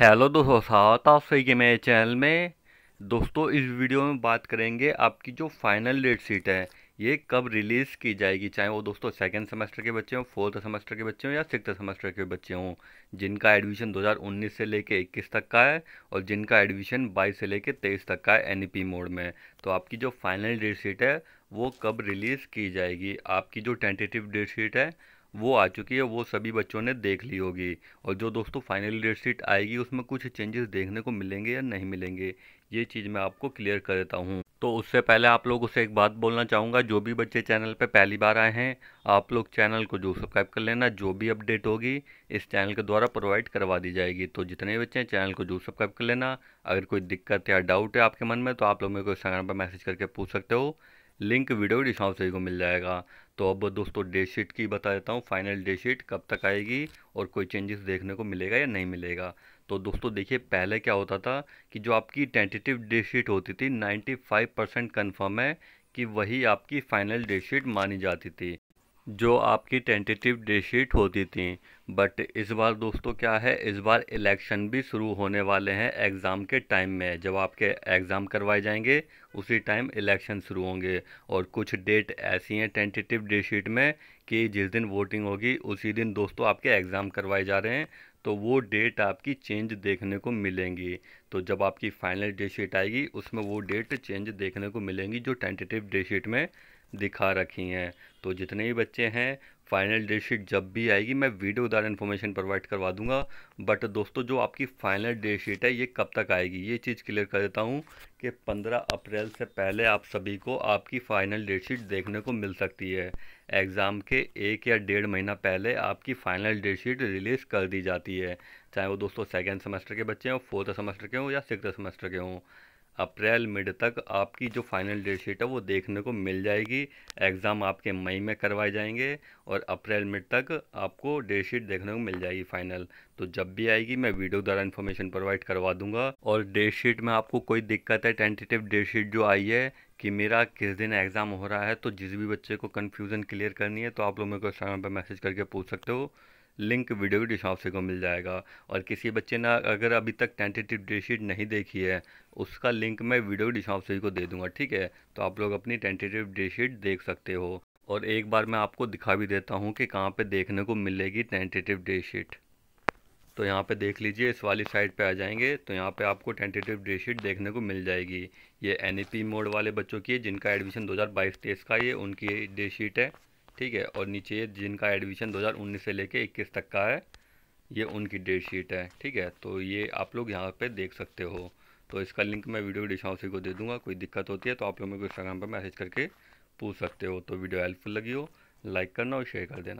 hello दोस्तों स्वागत आप सही के मेरे चैनल में दोस्तों इस वीडियो में बात करेंगे आपकी जो फाइनल डेट शीट है ये कब रिलीज़ की जाएगी चाहे वो दोस्तों सेकंड सेमेस्टर के बच्चे हों फोर्थ सेमेस्टर के बच्चे हों या सिक्स सेमेस्टर के बच्चे हों जिनका एडमिशन 2019 से लेके 21 तक का है और जिनका एडमिशन 22 से लेके 23 तक का है एन मोड e में तो आपकी जो फाइनल डेट शीट है वो कब रिलीज़ की जाएगी आपकी जो टेंटेटिव डेट शीट है वो आ चुकी है वो सभी बच्चों ने देख ली होगी और जो दोस्तों फाइनल डेट शीट आएगी उसमें कुछ चेंजेस देखने को मिलेंगे या नहीं मिलेंगे ये चीज़ मैं आपको क्लियर कर देता हूँ तो उससे पहले आप लोगों से एक बात बोलना चाहूँगा जो भी बच्चे चैनल पे पहली बार आए हैं आप लोग चैनल को जो सब्सक्राइब कर लेना जो भी अपडेट होगी इस चैनल के द्वारा प्रोवाइड करवा दी जाएगी तो जितने बच्चे हैं चैनल को जो सब्सक्राइब कर लेना अगर कोई दिक्कत या डाउट है आपके मन में तो आप लोग मेरे को इंस्टाग्राम पर मैसेज करके पूछ सकते हो लिंक वीडियो डिस्क्रिप्शन को मिल जाएगा तो अब दोस्तों डेट शीट की बता देता हूँ फाइनल डेट शीट कब तक आएगी और कोई चेंजेस देखने को मिलेगा या नहीं मिलेगा तो दोस्तों देखिए पहले क्या होता था कि जो आपकी टेंटेटिव डेट शीट होती थी 95 परसेंट कन्फर्म है कि वही आपकी फ़ाइनल डेट शीट मानी जाती थी जो आपकी टेंटेटिव डेट शीट होती थी बट इस बार दोस्तों क्या है इस बार इलेक्शन भी शुरू होने वाले हैं एग्ज़ाम के टाइम में जब आपके एग्ज़ाम करवाए जाएंगे उसी टाइम इलेक्शन शुरू होंगे और कुछ डेट ऐसी हैं टेंटेटिव डेट शीट में कि जिस दिन वोटिंग होगी उसी दिन दोस्तों आपके एग्ज़ाम करवाए जा रहे हैं तो वो डेट आपकी चेंज देखने को मिलेंगी तो जब आपकी फाइनल डेट शीट आएगी उसमें वो डेट चेंज देखने को मिलेंगी जो टेंटेटिव डेट शीट में दिखा रखी हैं तो जितने भी बच्चे हैं फाइनल डेट शीट जब भी आएगी मैं वीडियो दार इन्फॉर्मेशन प्रोवाइड करवा दूंगा बट दोस्तों जो आपकी फाइनल डेट शीट है ये कब तक आएगी ये चीज़ क्लियर कर देता हूँ कि 15 अप्रैल से पहले आप सभी को आपकी फाइनल डेट शीट देखने को मिल सकती है एग्ज़ाम के एक या डेढ़ महीना पहले आपकी फाइनल डेट शीट रिलीज़ कर दी जाती है चाहे वो दोस्तों सेकेंड सेमेस्टर के बच्चे हों फोर्थ सेमेस्टर के हों या सिक्स सेमेस्टर के हों अप्रैल मिड तक आपकी जो फाइनल डेट शीट है वो देखने को मिल जाएगी एग्ज़ाम आपके मई में करवाए जाएंगे और अप्रैल मिड तक आपको डेट शीट देखने को मिल जाएगी फाइनल तो जब भी आएगी मैं वीडियो द्वारा इन्फॉर्मेशन प्रोवाइड करवा दूंगा और डेट शीट में आपको कोई दिक्कत है टेंटेटिव डेट शीट जो आई है कि मेरा किस दिन एग्ज़ाम हो रहा है तो जिस भी बच्चे को कन्फ्यूज़न क्लियर करनी है तो आप लोग मेरे को इंस्टाग्राम पर मैसेज करके पूछ सकते हो लिंक वीडियो डिस्क्रिप्शन को मिल जाएगा और किसी बच्चे ने अगर अभी तक टेंटेटिव डेट शीट नहीं देखी है उसका लिंक मैं वीडियो डिस्क्रिप्शन को दे दूंगा ठीक है तो आप लोग अपनी टेंटेटिव शीट देख सकते हो और एक बार मैं आपको दिखा भी देता हूँ कि कहाँ पर देखने को मिलेगी टेंटेटिव शीट तो यहाँ पे देख लीजिए इस वाली साइड पे आ जाएंगे तो यहाँ पे आपको टेंटेटिव शीट देखने को मिल जाएगी ये एन मोड e वाले बच्चों की है जिनका एडमिशन 2022-23 का ये उनकी शीट है ठीक है और नीचे जिनका एडमिशन 2019 से लेके 21 तक का है ये उनकी डेट शीट है ठीक है तो ये आप लोग यहाँ पे देख सकते हो तो इसका लिंक मैं वीडियो की डिशाउसी को दे दूंगा कोई दिक्कत होती है तो आप लोग मेरे को इंस्टाग्राम पर मैसेज करके पूछ सकते हो तो वीडियो हेल्पफुल लगी हो लाइक करना और शेयर कर देना